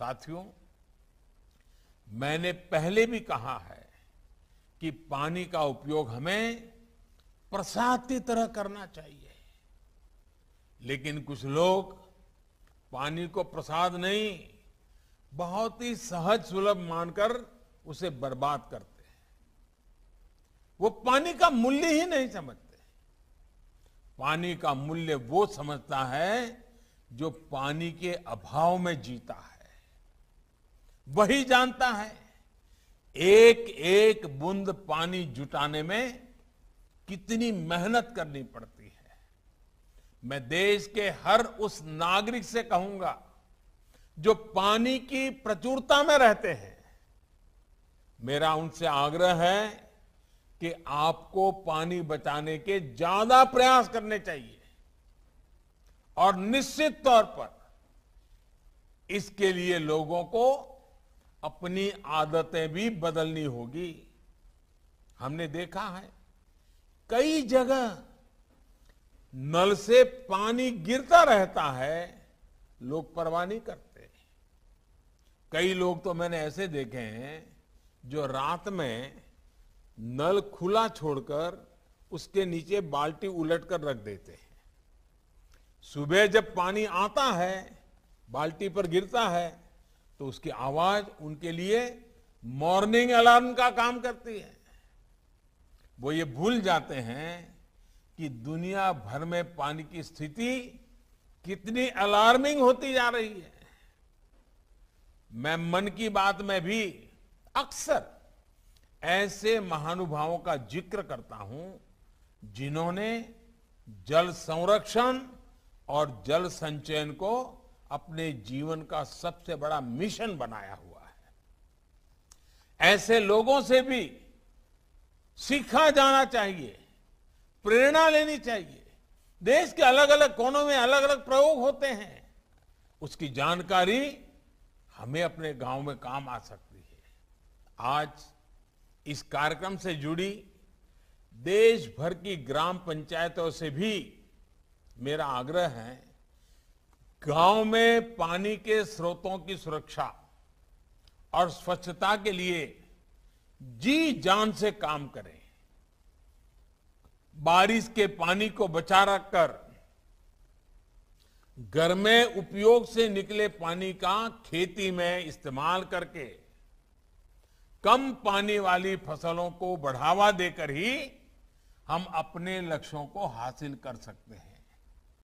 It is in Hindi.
साथियों मैंने पहले भी कहा है कि पानी का उपयोग हमें प्रसाद की तरह करना चाहिए लेकिन कुछ लोग पानी को प्रसाद नहीं बहुत ही सहज सुलभ मानकर उसे बर्बाद करते हैं वो पानी का मूल्य ही नहीं समझते पानी का मूल्य वो समझता है जो पानी के अभाव में जीता है वही जानता है एक एक बूंद पानी जुटाने में कितनी मेहनत करनी पड़ती है मैं देश के हर उस नागरिक से कहूंगा जो पानी की प्रचुरता में रहते हैं मेरा उनसे आग्रह है कि आपको पानी बचाने के ज्यादा प्रयास करने चाहिए और निश्चित तौर पर इसके लिए लोगों को अपनी आदतें भी बदलनी होगी हमने देखा है कई जगह नल से पानी गिरता रहता है लोग परवाह नहीं करते कई लोग तो मैंने ऐसे देखे हैं जो रात में नल खुला छोड़कर उसके नीचे बाल्टी उलट कर रख देते हैं सुबह जब पानी आता है बाल्टी पर गिरता है तो उसकी आवाज उनके लिए मॉर्निंग अलार्म का काम करती है वो ये भूल जाते हैं कि दुनिया भर में पानी की स्थिति कितनी अलार्मिंग होती जा रही है मैं मन की बात में भी अक्सर ऐसे महानुभावों का जिक्र करता हूं जिन्होंने जल संरक्षण और जल संचयन को अपने जीवन का सबसे बड़ा मिशन बनाया हुआ है ऐसे लोगों से भी सीखा जाना चाहिए प्रेरणा लेनी चाहिए देश के अलग अलग कोनों में अलग अलग प्रयोग होते हैं उसकी जानकारी हमें अपने गांव में काम आ सकती है आज इस कार्यक्रम से जुड़ी देश भर की ग्राम पंचायतों से भी मेरा आग्रह है गांव में पानी के स्रोतों की सुरक्षा और स्वच्छता के लिए जी जान से काम करें बारिश के पानी को बचा रखकर घर में उपयोग से निकले पानी का खेती में इस्तेमाल करके कम पानी वाली फसलों को बढ़ावा देकर ही हम अपने लक्ष्यों को हासिल कर सकते हैं